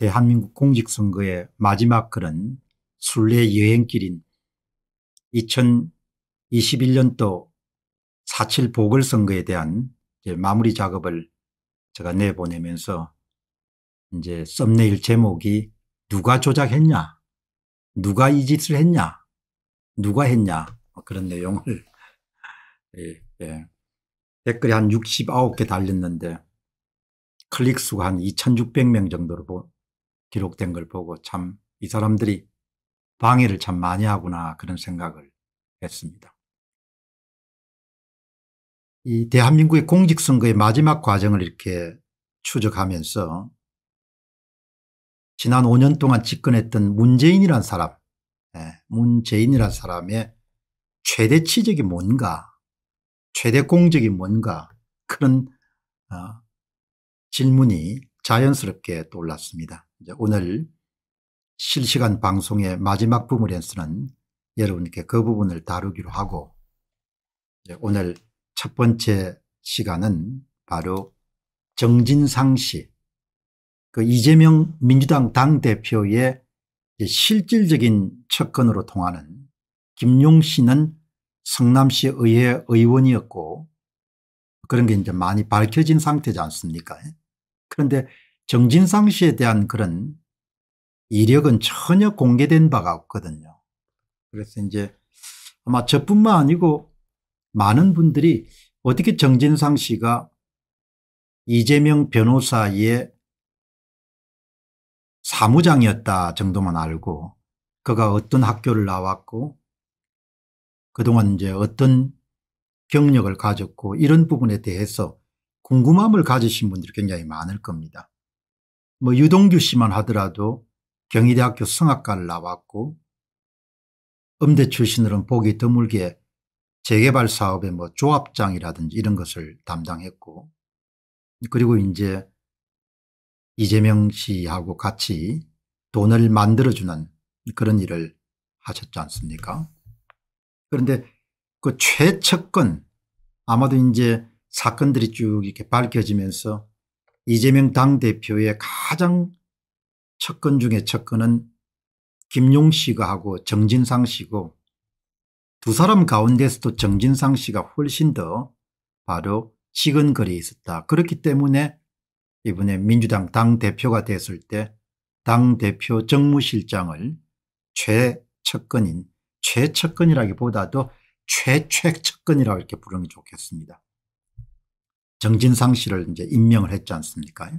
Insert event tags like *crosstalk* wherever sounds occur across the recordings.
대한민국 공직선거의 마지막 그런 순례 여행길인 2021년도 4.7 보궐선거에 대한 마무리 작업을 제가 내보내면서 이제 썸네일 제목이 누가 조작했냐 누가 이 짓을 했냐 누가 했냐 뭐 그런 내용을 *laughs* 예, 예. 댓글이 한 69개 달렸는데 클릭수가 한 2600명 정도로 기록된 걸 보고 참 이 사람들이 방해를 참 많이 하구나 그런 생각을 했습니다. 이 대한민국의 공직선거의 마지막 과정을 이렇게 추적하면서 지난 5년 동안 집권했던 문재인이란 사람, 예, 문재인이란 사람의 최대 치적이 뭔가, 최대 공적이 뭔가 그런 어, 질문이 자연스럽게 떠올랐습니다. 오늘 실시간 방송의 마지막 부분에서는 여러분께 그 부분을 다루기로 하고 오늘 첫 번째 시간은 바로 정진상 씨, 그 이재명 민주당 당대표의 실질적인 측근으로 통하는 김용 씨는 성남시 의회 의원이었고 그런 게 이제 많이 밝혀진 상태지 않습니까? 그런데 정진상 씨에 대한 그런 이력은 전혀 공개된 바가 없거든요. 그래서 이제 아마 저뿐만 아니고 많은 분들이 어떻게 정진상 씨가 이재명 변호사의 사무장이었다 정도만 알고 그가 어떤 학교를 나왔고 그동안 이제 어떤 경력을 가졌고 이런 부분에 대해서 궁금함을 가지신 분들이 굉장히 많을 겁니다. 뭐 유동규 씨만 하더라도 경희대학교 성악과를 나왔고 음대 출신으로는 보기 드물게 재개발 사업의 뭐 조합장이라든지 이런 것을 담당했고 그리고 이제 이재명 씨하고 같이 돈을 만들어주는 그런 일을 하셨지 않습니까 그런데 그 최측근 아마도 이제 사건들이 쭉 이렇게 밝혀지면서 이재명 당대표의 가장 첫 건 중에 첫건은 김용 씨가 하고 정진상 씨고 두 사람 가운데서도 정진상 씨가 훨씬 더 바로 치근거리에 있었다. 그렇기 때문에 이번에 민주당 당대표가 됐을 때 당대표 정무실장을 최척건인최척건이라기보다도최최척건이라고 이렇게 부르는 게 좋겠습니다. 정진상 씨를 이제 임명을 했지 않습니까?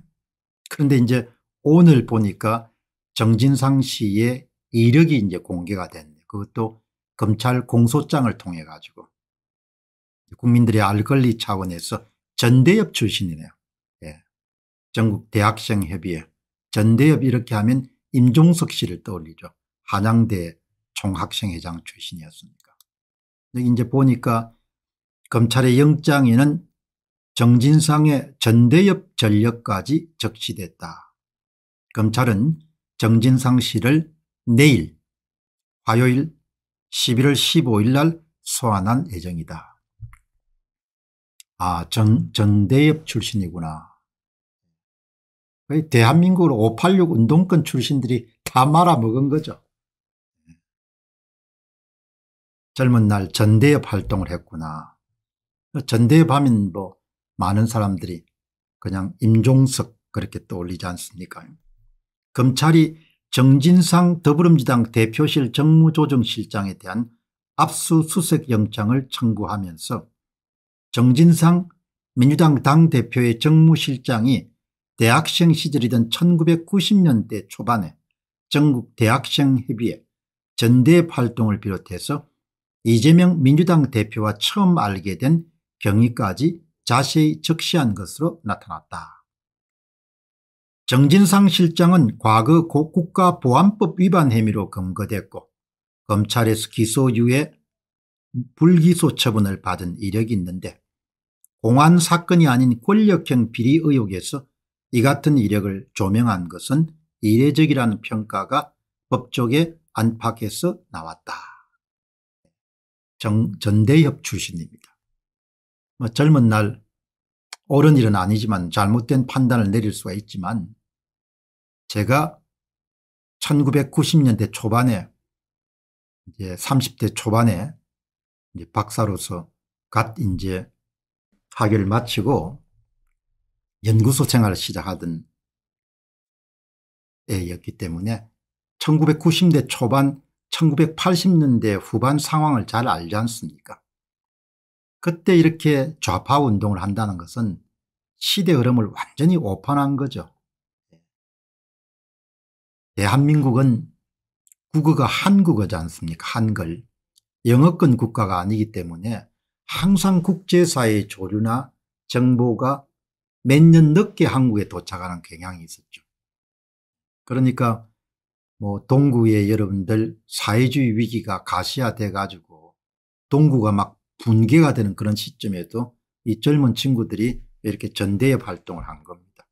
그런데 이제 오늘 보니까 정진상 씨의 이력이 이제 공개가 됐는데 그것도 검찰 공소장을 통해 가지고 국민들의 알 권리 차원에서 전대협 출신이네요. 예. 전국 대학생 협의회 전대협 이렇게 하면 임종석 씨를 떠올리죠. 한양대 총학생회장 출신이었습니까 이제 보니까 검찰의 영장에는 정진상의 전대협 전력까지 적시됐다. 검찰은 정진상 씨를 내일 화요일 11월 15일 날 소환한 예정이다. 아, 정, 정대협 출신이구나. 대한민국으로 586 운동권 출신들이 다 말아먹은 거죠. 젊은 날 전대협 활동을 했구나. 전대협 하면 뭐 많은 사람들이 그냥 임종석 그렇게 떠올리지 않습니까 검찰이 정진상 더불어민주당 대표실 정무조정실장에 대한 압수수색 영장을 청구하면서 정진상 민주당 당대표의 정무실장이 대학생 시절이던 1990년대 초반에 전국 대학생협의회 전대 활동을 비롯해서 이재명 민주당 대표와 처음 알게 된 경위까지 자세히 적시한 것으로 나타났다. 정진상 실장은 과거 국가보안법 위반 혐의로 검거됐고 검찰에서 기소 이후에 불기소 처분을 받은 이력이 있는데 공안 사건이 아닌 권력형 비리 의혹에서 이 같은 이력을 조명한 것은 이례적이라는 평가가 법조계 안팎에서 나왔다. 정, 전대협 출신입니다. 뭐 젊은 날 옳은 일은 아니지만 잘못된 판단을 내릴 수가 있지만 제가 1990년대 초반에 이제 30대 초반에 이제 박사로서 갓 이제 학위를 마치고 연구소 생활을 시작하던 때였기 때문에 1990대 초반 1980년대 후반 상황을 잘 알지 않습니까 그때 이렇게 좌파 운동을 한다는 것은 시대 흐름을 완전히 오판한 거죠. 대한민국은 국어가 한국어지 않습니까 한글. 영어권 국가가 아니기 때문에 항상 국제사회의 조류나 정보가 몇 년 늦게 한국에 도착하는 경향이 있었죠. 그러니까 뭐 동구의 여러분들 사회주의 위기가 가시화돼 가지고 동구가 막 분개가 되는 그런 시점에도 이 젊은 친구들이 이렇게 전대협 활동을 한 겁니다.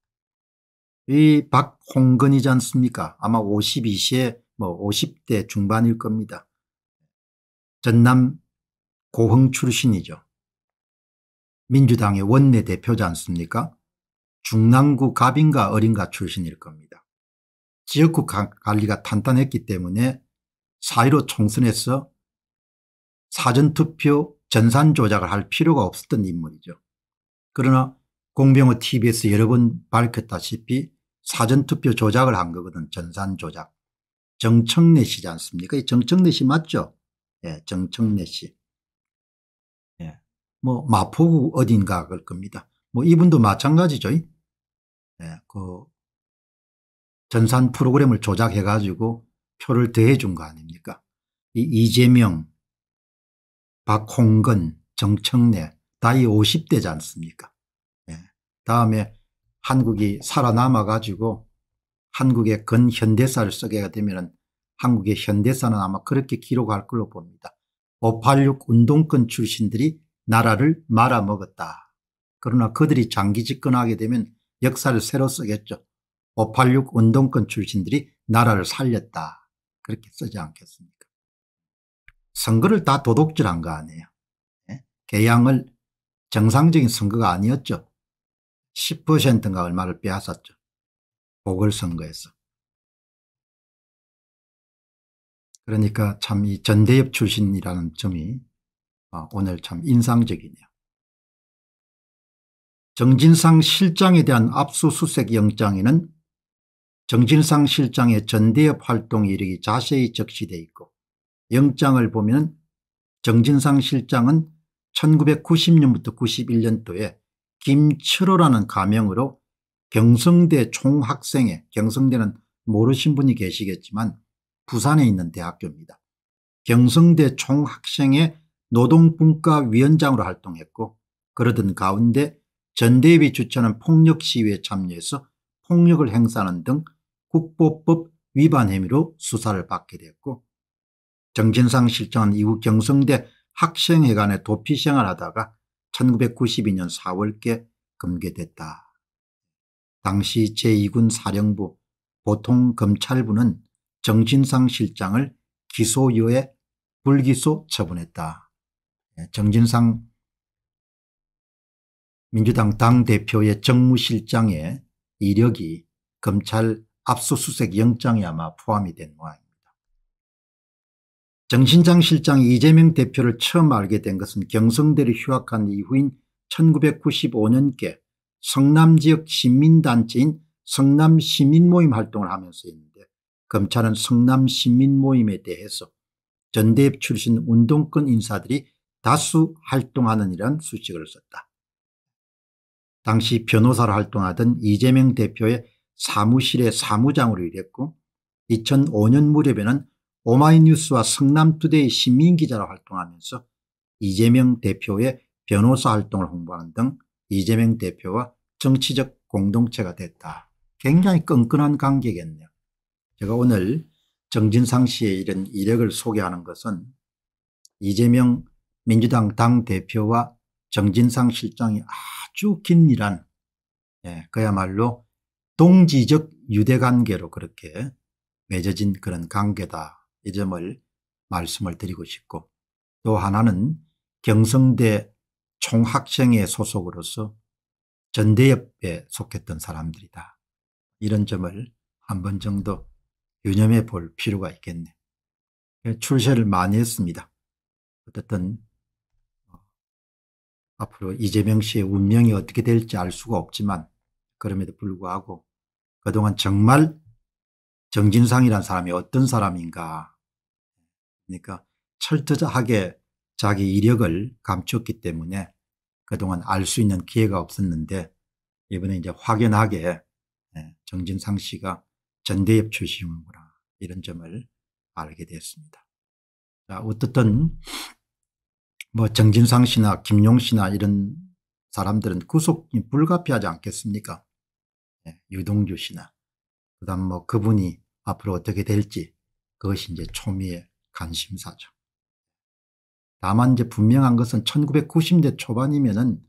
이 박홍건이지 않습니까? 아마 52시에 뭐 50대 중반일 겁니다. 전남 고흥 출신이죠. 민주당의 원내대표지 않습니까? 중랑구 갑인가 어린가 출신일 겁니다. 지역구 관리가 탄탄했기 때문에 사1로 총선에서 사전투표 전산 조작을 할 필요가 없었던 인물이죠. 그러나 공병호 tbs 여러 번 밝혔다시피 사전투표 조작을 한 거거든 전산 조작. 정청래 씨지 않습니까? 정청래 씨 맞죠? 예, 정청래 씨. 예. 뭐 마포구 어딘가 그럴 겁니다. 뭐 이분도 마찬가지죠. 예, 그 전산 프로그램을 조작해 가지고 표를 더해 준 거 아닙니까? 이 이재명 박홍근, 정청래 다이 50대지 않습니까? 예. 다음에 한국이 살아남아 가지고 한국의 근현대사를 쓰게 되면 한국의 현대사는 아마 그렇게 기록할 걸로 봅니다. 586 운동권 출신들이 나라를 말아먹었다. 그러나 그들이 장기 집권하게 되면 역사를 새로 쓰겠죠. 586 운동권 출신들이 나라를 살렸다. 그렇게 쓰지 않겠습니까? 선거를 다 도둑질한 거 아니에요. 예? 개항을 정상적인 선거가 아니었죠. 10%인가 얼마를 빼앗았죠. 보궐선거에서. 그러니까 참 이 전대협 출신이라는 점이 어, 오늘 참 인상적이네요. 정진상 실장에 대한 압수수색 영장에는 정진상 실장의 전대협 활동 이력이 자세히 적시돼 있고 영장을 보면 정진상 실장은 1990년부터 91년도에 김철호라는 가명으로 경성대 총학생회 경성대는 모르신 분이 계시겠지만 부산에 있는 대학교입니다. 경성대 총학생회 노동분과위원장으로 활동했고 그러던 가운데 전대위 주최하는 폭력시위에 참여해서 폭력을 행사하는 등 국보법 위반 혐의로 수사를 받게 됐고 정진상 실장은 이후 경성대 학생회관에 도피 생활하다가 1992년 4월께 금괴됐다. 당시 제2군 사령부 보통검찰부는 정진상 실장을 기소유예 불기소 처분했다. 예, 정진상 민주당 당대표의 정무실장의 이력이 검찰 압수수색 영장에 아마 포함이 된 모양입니다. 정신장 실장 이재명 대표를 처음 알게 된 것은 경성대를 휴학한 이후인 1995년께 성남 지역 시민단체인 성남 시민모임 활동을 하면서였는데 검찰은 성남 시민모임에 대해서 전대협 출신 운동권 인사들이 다수 활동하는 이란 수식을 썼다. 당시 변호사로 활동하던 이재명 대표의 사무실의 사무장으로 일했고 2005년 무렵에는 오마이뉴스와 성남투데이 시민기자로 활동하면서 이재명 대표의 변호사 활동을 홍보하는 등 이재명 대표와 정치적 공동체가 됐다. 굉장히 끈끈한 관계겠네요. 제가 오늘 정진상 씨의 이런 이력을 소개하는 것은 이재명 민주당 당대표와 정진상 실장이 아주 긴밀한 예, 그야말로 동지적 유대관계로 그렇게 맺어진 그런 관계다 이 점을 말씀을 드리고 싶고 또 하나는 경성대 총학생회 소속으로서 전대협에 속했던 사람들이다. 이런 점을 한 번 정도 유념해 볼 필요가 있겠네. 예, 출세를 많이 했습니다. 어쨌든 어, 앞으로 이재명 씨의 운명이 어떻게 될지 알 수가 없지만 그럼에도 불구하고 그동안 정말 정진상이라는 사람이 어떤 사람인가. 그러니까 철저하게 자기 이력을 감췄기 때문에 그동안 알 수 있는 기회가 없었는데 이번에 이제 확연하게 예, 정진상 씨가 전대협 출신이구나 이런 점을 알게 되었습니다. 자, 어떻든 뭐 정진상 씨나 김용 씨나 이런 사람들은 구속이 불가피하지 않겠습니까? 예, 유동규 씨나 그 다음 뭐 그분이 앞으로 어떻게 될지 그것이 이제 초미의 관심사죠. 다만 이제 분명한 것은 1990대 초반이면은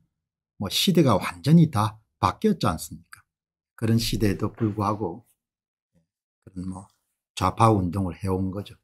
뭐 시대가 완전히 다 바뀌었지 않습니까? 그런 시대에도 불구하고 그런 뭐 좌파 운동을 해온 거죠.